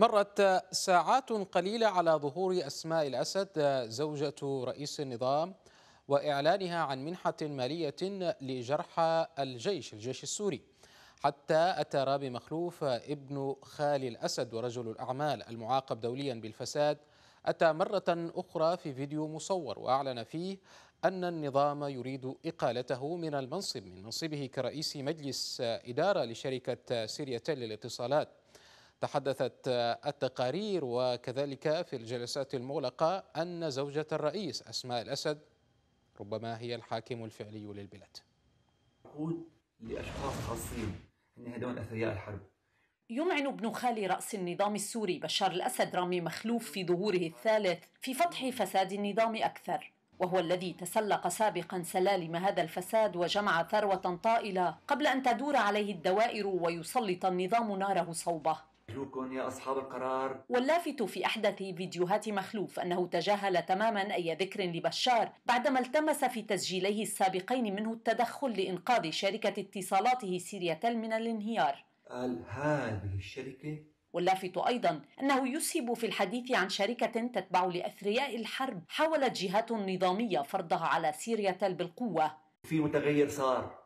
مرت ساعات قليلة على ظهور أسماء الأسد زوجة رئيس النظام وإعلانها عن منحة مالية لجرحى الجيش الجيش السوري حتى أتى رامي مخلوف ابن خالي الأسد ورجل الأعمال المعاقب دوليا بالفساد أتى مرة أخرى في فيديو مصور وأعلن فيه أن النظام يريد إقالته من المنصب من منصبه كرئيس مجلس إدارة لشركة سيريتل للاتصالات تحدثت التقارير وكذلك في الجلسات المغلقة أن زوجة الرئيس أسماء الأسد ربما هي الحاكم الفعلي للبلاد عقود لأشخاص خاصين أن هدول أثرياء الحرب يمعن ابن خالي رأس النظام السوري بشار الأسد رامي مخلوف في ظهوره الثالث في فتح فساد النظام أكثر وهو الذي تسلق سابقا سلالم هذا الفساد وجمع ثروة طائلة قبل أن تدور عليه الدوائر ويسلط النظام ناره صوبه أرجوكم يا أصحاب القرار واللافت في أحدث فيديوهات مخلوف أنه تجاهل تماما أي ذكر لبشار بعدما التمس في تسجيليه السابقين منه التدخل لإنقاذ شركة اتصالاته سيرياتيل من الانهيار قال هذه الشركة واللافت أيضا أنه يسهب في الحديث عن شركة تتبع لأثرياء الحرب حاولت جهات نظامية فرضها على سيرياتيل بالقوة في متغير صار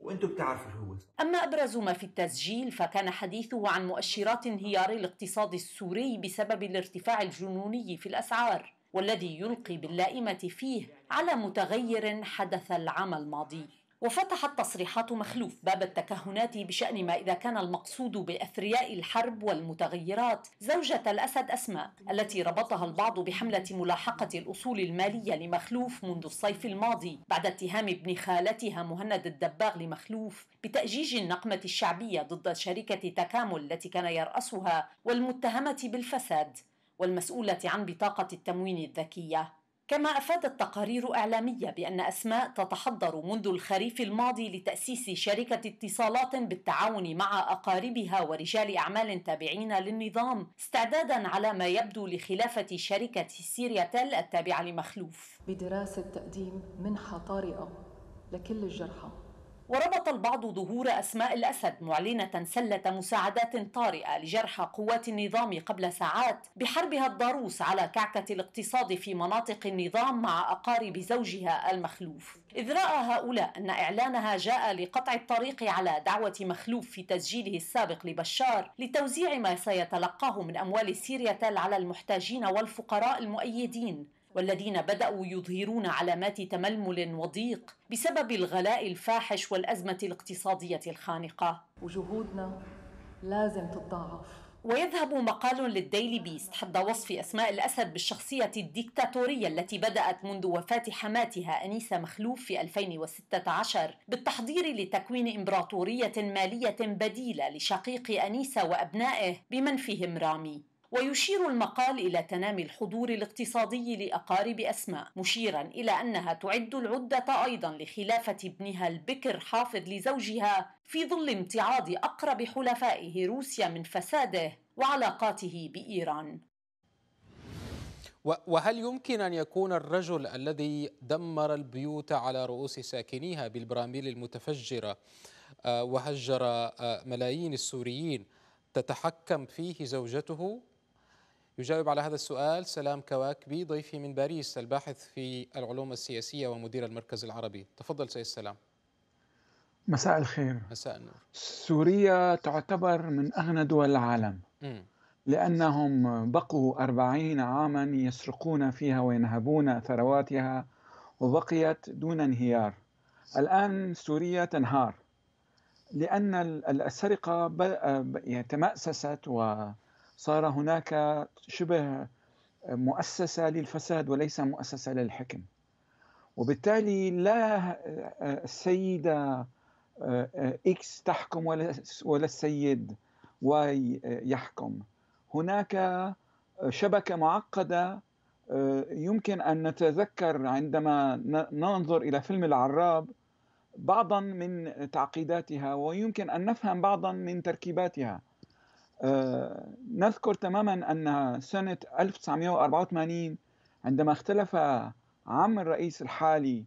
وانتم بتعرفوا شو هو أما أبرز ما في التسجيل فكان حديثه عن مؤشرات انهيار الاقتصاد السوري بسبب الارتفاع الجنوني في الأسعار والذي يلقي باللائمة فيه على متغير حدث العام الماضي وفتحت تصريحات مخلوف باب التكهنات بشأن ما إذا كان المقصود بأثرياء الحرب والمتغيرات زوجة الأسد أسماء التي ربطها البعض بحملة ملاحقة الأصول المالية لمخلوف منذ الصيف الماضي بعد اتهام ابن خالتها مهند الدباغ لمخلوف بتأجيج النقمة الشعبية ضد شركة تكامل التي كان يرأسها والمتهمة بالفساد والمسؤولة عن بطاقة التموين الذكية كما أفادت تقارير إعلامية بأن أسماء تتحضر منذ الخريف الماضي لتأسيس شركة اتصالات بالتعاون مع أقاربها ورجال أعمال تابعين للنظام استعدادا على ما يبدو لخلافة شركة سيرياتيل التابعة لمخلوف بدراسة تقديم منحة طارئة لكل الجرحى وربط البعض ظهور أسماء الأسد معلنة سلة مساعدات طارئة لجرحى قوات النظام قبل ساعات بحربها الضروس على كعكة الاقتصاد في مناطق النظام مع أقارب زوجها المخلوف إذ رأى هؤلاء أن إعلانها جاء لقطع الطريق على دعوة مخلوف في تسجيله السابق لبشار لتوزيع ما سيتلقاه من أموال سيريا على المحتاجين والفقراء المؤيدين والذين بدأوا يظهرون علامات تململ وضيق بسبب الغلاء الفاحش والأزمة الاقتصادية الخانقة وجهودنا لازم تتضاعف ويذهب مقال للديلي بيست حد وصف أسماء الأسد بالشخصية الديكتاتورية التي بدأت منذ وفاة حماتها أنيسة مخلوف في 2016 بالتحضير لتكوين إمبراطورية مالية بديلة لشقيق أنيسة وأبنائه بمن فيهم رامي ويشير المقال إلى تنامي الحضور الاقتصادي لأقارب أسماء مشيرا إلى أنها تعد العدة أيضا لخلافة ابنها البكر حافظ لزوجها في ظل امتعاض أقرب حلفائه روسيا من فساده وعلاقاته بإيران وهل يمكن أن يكون الرجل الذي دمر البيوت على رؤوس ساكنيها بالبراميل المتفجرة آه، وهجر آه، ملايين السوريين تتحكم فيه زوجته يجاوب على هذا السؤال سلام كواكبي ضيفي من باريس الباحث في العلوم السياسية ومدير المركز العربي تفضل سيد سلام مساء الخير مساء النور سوريا تعتبر من أغنى دول العالم م. لأنهم بقوا أربعين عاما يسرقون فيها وينهبون ثرواتها وبقيت دون انهيار الآن سوريا تنهار لأن السرقة تمأسست و صار هناك شبه مؤسسة للفساد وليس مؤسسة للحكم وبالتالي لا آه، السيدة إكس آه، تحكم ولا السيد واي يحكم هناك شبكة معقدة آه، يمكن أن نتذكر عندما ننظر إلى فيلم العراب بعضا من تعقيداتها ويمكن أن نفهم بعضا من تركيباتها آه، نذكر تماما أن سنة 1984 عندما اختلف عم الرئيس الحالي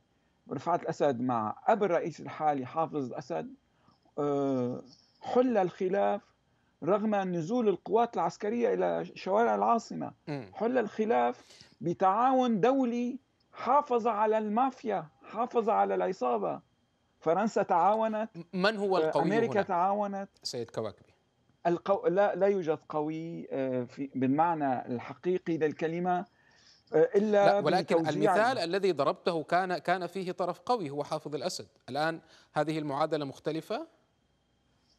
رفعت الأسد مع أب الرئيس الحالي حافظ الأسد آه، حل الخلاف رغم نزول القوات العسكرية إلى شوارع العاصمة حل الخلاف بتعاون دولي حافظ على المافيا حافظ على العصابة فرنسا تعاونت من هو القوي آه، أمريكا هنا؟ تعاونت سيد كواكبي القو... لا, لا يوجد قوي آه، في... بالمعنى الحقيقي للكلمة آه، الا لا ولكن المثال الذي ضربته كان كان فيه طرف قوي هو حافظ الاسد، الان هذه المعادله مختلفه؟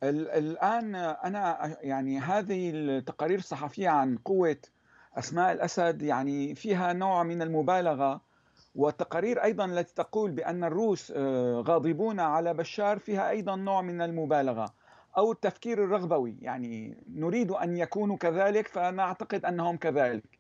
الان انا يعني هذه التقارير الصحفيه عن قوه اسماء الاسد يعني فيها نوع من المبالغه والتقارير ايضا التي تقول بان الروس آه، غاضبون على بشار فيها ايضا نوع من المبالغه. أو التفكير الرغبوي يعني نريد أن يكونوا كذلك فنعتقد أنهم كذلك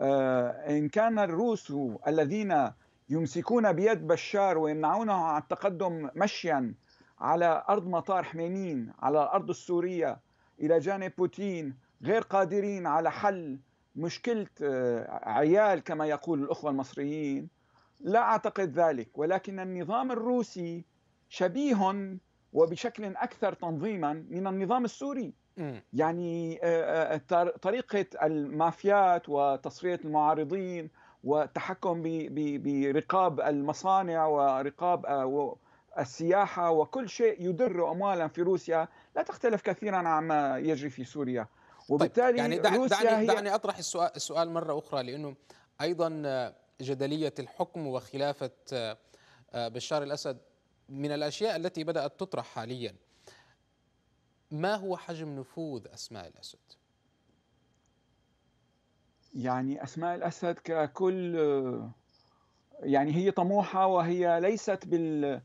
آه، إن كان الروس الذين يمسكون بيد بشار ويمنعونه عن التقدم مشيا على أرض مطار حميمين على الأرض السورية إلى جانب بوتين غير قادرين على حل مشكلة آه، عيال كما يقول الأخوة المصريين لا أعتقد ذلك ولكن النظام الروسي شبيه وبشكل اكثر تنظيما من النظام السوري يعني آه، آه، طريقه المافيات وتصفيه المعارضين والتحكم برقاب المصانع ورقاب آه، السياحه وكل شيء يدر اموالا في روسيا لا تختلف كثيرا عما يجري في سوريا طيب، وبالتالي طيب يعني دعني, روسيا دعني, دعني اطرح السؤال, السؤال مره اخرى لانه ايضا جدليه الحكم وخلافه بشار الاسد من الأشياء التي بدأت تطرح حاليا ما هو حجم نفوذ أسماء الأسد؟ يعني أسماء الأسد ككل يعني هي طموحة وهي ليست بال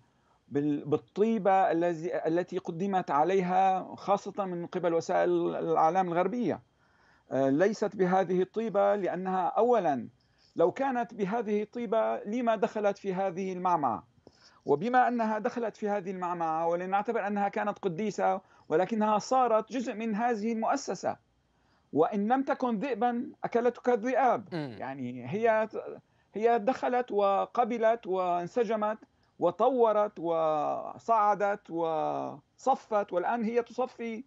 بالطيبة الذي التي قدمت عليها خاصة من قبل وسائل الإعلام الغربية آه، ليست بهذه الطيبة لأنها أولا لو كانت بهذه الطيبة لما دخلت في هذه المعمعة وبما أنها دخلت في هذه المعمعة ولنعتبر أنها كانت قديسة ولكنها صارت جزء من هذه المؤسسة وإن لم تكن ذئبا أكلتك الذئاب يعني هي هي دخلت وقبلت وانسجمت وطورت وصعدت وصفت والآن هي تصفي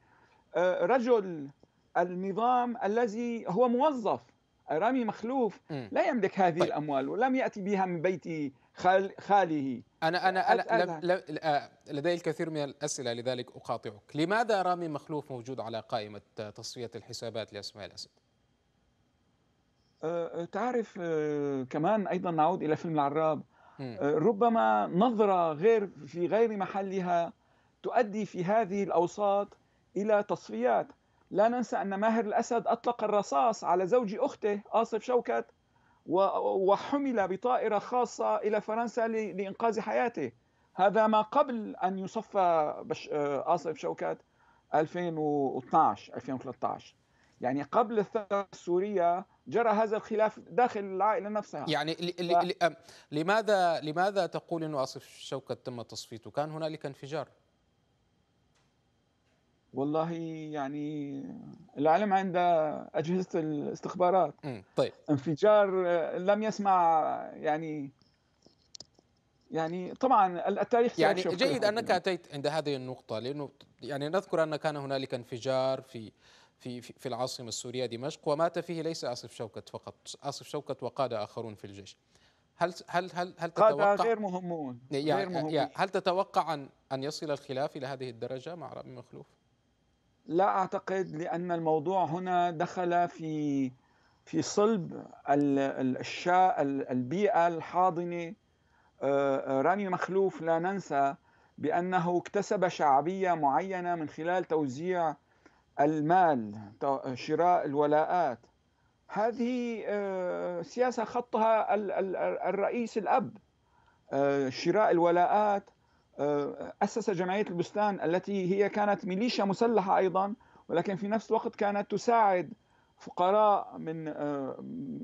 آه، رجل النظام الذي هو موظف رامي مخلوف لا يملك هذه طيب. الأموال ولم يأتي بها من بيت خال خاله أنا أنا, أنا لم لم آه، لدي الكثير من الأسئلة لذلك أقاطعك لماذا رامي مخلوف موجود على قائمة تصفية الحسابات لأسماء الأسد؟ أه، أه، تعرف كمان أيضا نعود إلى فيلم العراب ربما نظرة غير في غير محلها تؤدي في هذه الأوساط إلى تصفيات لا ننسى أن ماهر الأسد أطلق الرصاص على زوج أخته آصف شوكت وحمل بطائرة خاصة إلى فرنسا لإنقاذ حياته هذا ما قبل أن يصفى آه، آصف شوكات 2012 2013 يعني قبل الثورة السورية جرى هذا الخلاف داخل العائلة نفسها يعني ف... لماذا لماذا تقول أن آصف شوكت تم تصفيته كان هنالك انفجار والله يعني العلم عند اجهزه الاستخبارات طيب انفجار آه، لم يسمع يعني يعني طبعا التاريخ يعني جيد انك اتيت عند هذه النقطه لانه يعني نذكر ان كان هنالك انفجار في في في العاصمه السوريه دمشق ومات فيه ليس اصف شوكت فقط اصف شوكت وقاده اخرون في الجيش هل هل هل هل تتوقع غير مهمون غير مهمون هل تتوقع ان ان يصل الخلاف الى هذه الدرجه مع رامي مخلوف؟ لا اعتقد لان الموضوع هنا دخل في في صلب الشاء البيئه الحاضنه آه، آه، رامي مخلوف لا ننسى بانه اكتسب شعبيه معينه من خلال توزيع المال شراء الولاءات هذه آه، سياسه خطها الرئيس الاب شراء الولاءات آه، أسس جمعية البستان التي هي كانت ميليشيا مسلحة أيضا ولكن في نفس الوقت كانت تساعد فقراء من آه،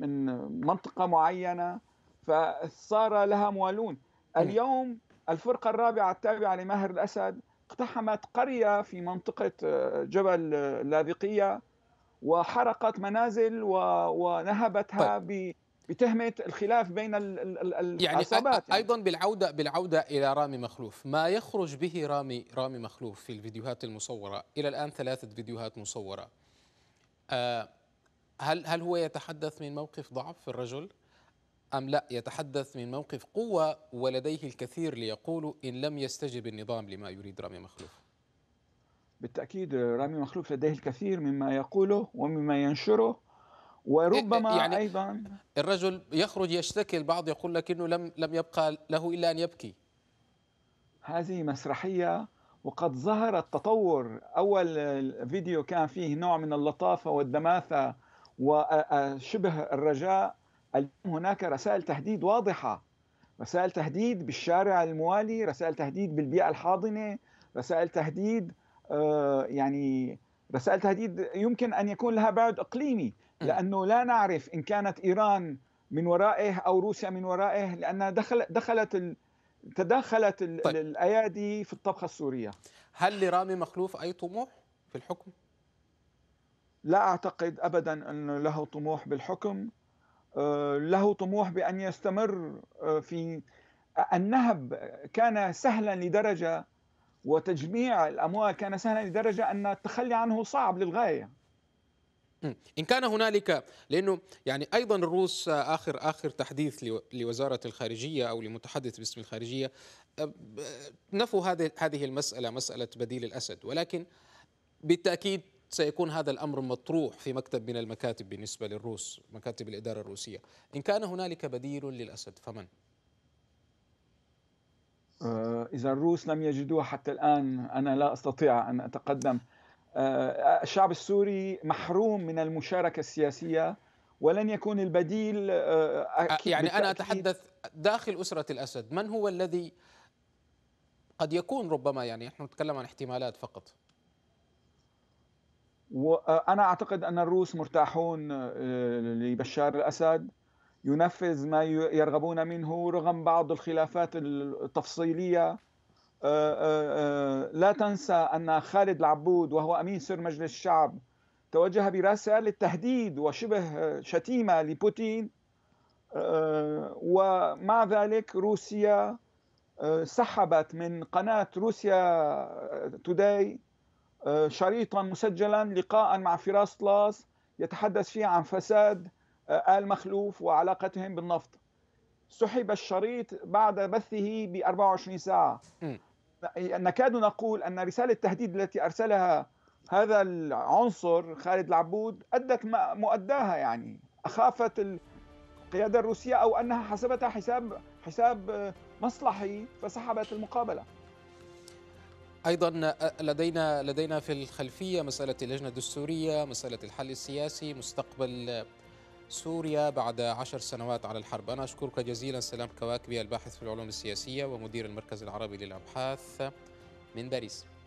من منطقة معينة فصار لها موالون اليوم الفرقة الرابعة التابعة لماهر الأسد اقتحمت قرية في منطقة آه، جبل اللاذقية وحرقت منازل ونهبتها طيب. بتهمه الخلاف بين يعني العصابات يعني ايضا بالعوده بالعوده الى رامي مخلوف ما يخرج به رامي رامي مخلوف في الفيديوهات المصوره الى الان ثلاثه فيديوهات مصوره آه، هل هل هو يتحدث من موقف ضعف الرجل ام لا يتحدث من موقف قوه ولديه الكثير ليقول ان لم يستجب النظام لما يريد رامي مخلوف بالتاكيد رامي مخلوف لديه الكثير مما يقوله ومما ينشره إيه، إيه، وربما يعني ايضا الرجل يخرج يشتكي البعض يقول لك انه لم لم يبقى له الا ان يبكي هذه مسرحيه وقد ظهر التطور اول فيديو كان فيه نوع من اللطافه والدماثه وشبه الرجاء هناك رسائل تهديد واضحه رسائل تهديد بالشارع الموالي رسائل تهديد بالبيئه الحاضنه رسائل تهديد آه، يعني رسائل تهديد يمكن أن يكون لها بعد إقليمي لأنه لا نعرف إن كانت إيران من ورائه أو روسيا من ورائه لأنها دخل دخلت تداخلت طيب. الأيادي في الطبخة السورية هل لرامي مخلوف أي طموح في الحكم؟ لا أعتقد أبدا أنه له طموح بالحكم آه، له طموح بأن يستمر آه، في النهب كان سهلا لدرجة وتجميع الأموال كان سهلا لدرجة أن التخلي عنه صعب للغاية إن كان هنالك لأنه يعني أيضا الروس آه، آخر آخر تحديث لوزارة الخارجية أو لمتحدث باسم الخارجية آه، نفوا هذه هذه المسألة مسألة بديل الأسد ولكن بالتأكيد سيكون هذا الأمر مطروح في مكتب من المكاتب بالنسبة للروس مكاتب الإدارة الروسية إن كان هنالك بديل للأسد فمن؟ آه، إذا الروس لم يجدوها حتى الآن أنا لا أستطيع أن أتقدم آه، الشعب السوري محروم من المشاركة السياسية ولن يكون البديل أكيد آه، يعني أنا أتحدث داخل أسرة الأسد من هو الذي قد يكون ربما يعني نحن نتكلم عن احتمالات فقط وأنا أعتقد أن الروس مرتاحون لبشار الأسد ينفذ ما يرغبون منه رغم بعض الخلافات التفصيلية آه، آه، آه، لا تنسى أن خالد العبود وهو أمين سر مجلس الشعب توجه برسائل للتهديد وشبه شتيمة لبوتين ومع ذلك روسيا سحبت من قناة روسيا توداي شريطا مسجلا لقاء مع فراس طلاس يتحدث فيه عن فساد آه، آل مخلوف وعلاقتهم بالنفط سحب الشريط بعد بثه ب 24 ساعة نكاد نقول أن رسالة التهديد التي أرسلها هذا العنصر خالد العبود أدت مؤداها يعني أخافت القيادة الروسية أو أنها حسبتها حساب حساب مصلحي فسحبت المقابلة ايضا آه، لدينا لدينا في الخلفيه مساله اللجنه الدستوريه، مساله الحل السياسي، مستقبل سوريا بعد عشر سنوات على الحرب أنا أشكرك جزيلا سلام كواكبي الباحث في العلوم السياسية ومدير المركز العربي للأبحاث من باريس